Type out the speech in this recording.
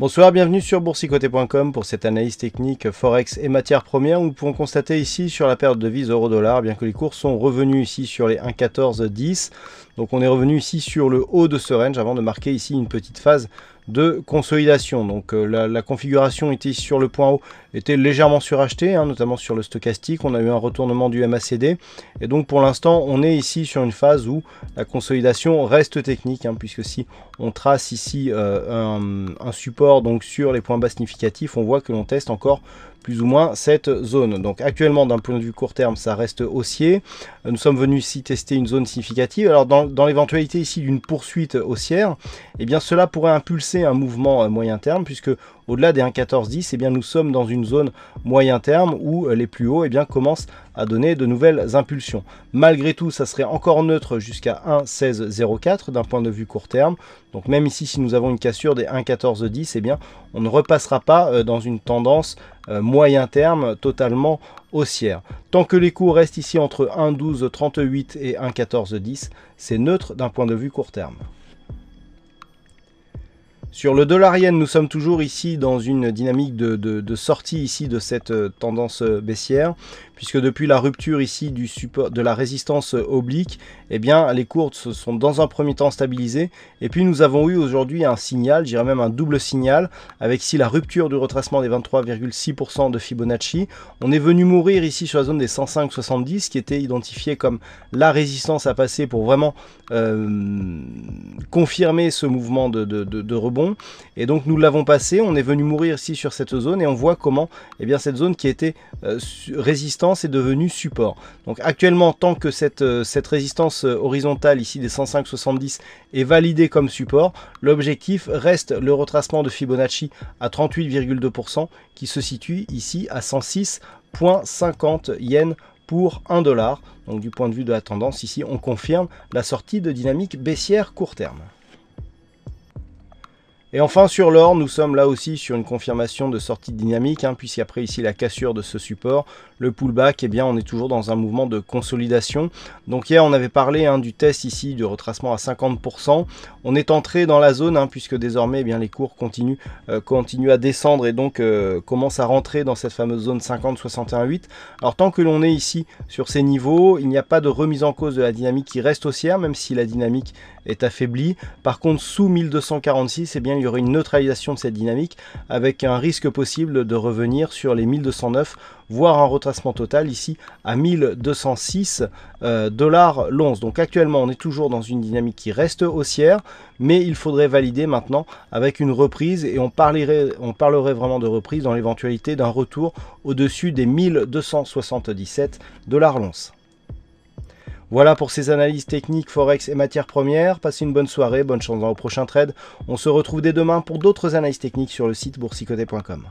Bonsoir, bienvenue sur boursicoté.com pour cette analyse technique Forex et matières premières. Nous pouvons constater ici sur la perte de vise euro-dollar, bien que les cours sont revenus ici sur les 1,1410. Donc on est revenu ici sur le haut de ce range avant de marquer ici une petite phase de consolidation. Donc euh, la, configuration était sur le point haut était légèrement surachetée, hein, notamment sur le stochastique. On a eu un retournement du MACD. Et donc pour l'instant, on est ici sur une phase où la consolidation reste technique, hein, puisque si on trace ici euh, un, support donc sur les points bas significatifs, on voit que l'on teste encore plus ou moins cette zone. Donc actuellement, d'un point de vue court terme, ça reste haussier. Euh, nous sommes venus ici tester une zone significative. Alors dans, l'éventualité ici d'une poursuite haussière, et eh bien cela pourrait impulser un mouvement euh, moyen terme, puisque au-delà des 1,1410, eh bien nous sommes dans une zone moyen terme où euh, les plus hauts eh bien, commencent à donner de nouvelles impulsions. Malgré tout, ça serait encore neutre jusqu'à 1,1604 d'un point de vue court terme. Donc même ici, si nous avons une cassure des 1,1410, eh bien on ne repassera pas euh, dans une tendance moyen terme totalement haussière. Tant que les cours restent ici entre 1,1238 et 1,1410, c'est neutre d'un point de vue court terme. Sur le dollar nous sommes toujours ici dans une dynamique de, de sortie ici de cette euh, tendance euh, baissière, puisque depuis la rupture ici du support, de la résistance oblique, eh bien, les courtes se sont dans un premier temps stabilisées, et puis nous avons eu aujourd'hui un signal, j'irais même un double signal, avec ici la rupture du retracement des 23,6% de Fibonacci. On est venu mourir ici sur la zone des 105,70, qui était identifiée comme la résistance à passer pour vraiment euh, confirmer ce mouvement de, rebond. Et donc nous l'avons passé, on est venu mourir ici sur cette zone, et on voit comment eh bien, cette zone qui était euh, résistante est support. Donc actuellement, tant que cette, euh, cette résistance euh, horizontale ici des 105,70 est validée comme support, l'objectif reste le retracement de Fibonacci à 38,2% qui se situe ici à 106,50 yens pour 1 dollar. Donc du point de vue de la tendance, ici on confirme la sortie de dynamique baissière court terme. Et enfin sur l'or, nous sommes là aussi sur une confirmation de sortie dynamique, hein, puisqu'après ici la cassure de ce support, le pullback, et eh bien on est toujours dans un mouvement de consolidation. Donc hier on avait parlé hein, du test ici du retracement à 50%. On est entré dans la zone, hein, puisque désormais eh bien, les cours euh, continuent, à descendre et donc euh, commencent à rentrer dans cette fameuse zone 50-61-8. Alors tant que l'on est ici sur ces niveaux, il n'y a pas de remise en cause de la dynamique qui reste haussière, même si la dynamique est affaiblie. Par contre sous 1246, c'est eh bien il y aurait une neutralisation de cette dynamique avec un risque possible de revenir sur les 1209 voire un retracement total ici à 1206 euh, dollars l'once. Donc actuellement on est toujours dans une dynamique qui reste haussière, mais il faudrait valider maintenant avec une reprise et on parlerait, on parlerait vraiment de reprise dans l'éventualité d'un retour au-dessus des 1277 dollars l'once. Voilà pour ces analyses techniques, forex et matières premières. Passez une bonne soirée, bonne chance dans prochain trade. On se retrouve dès demain pour d'autres analyses techniques sur le site boursicoté.com.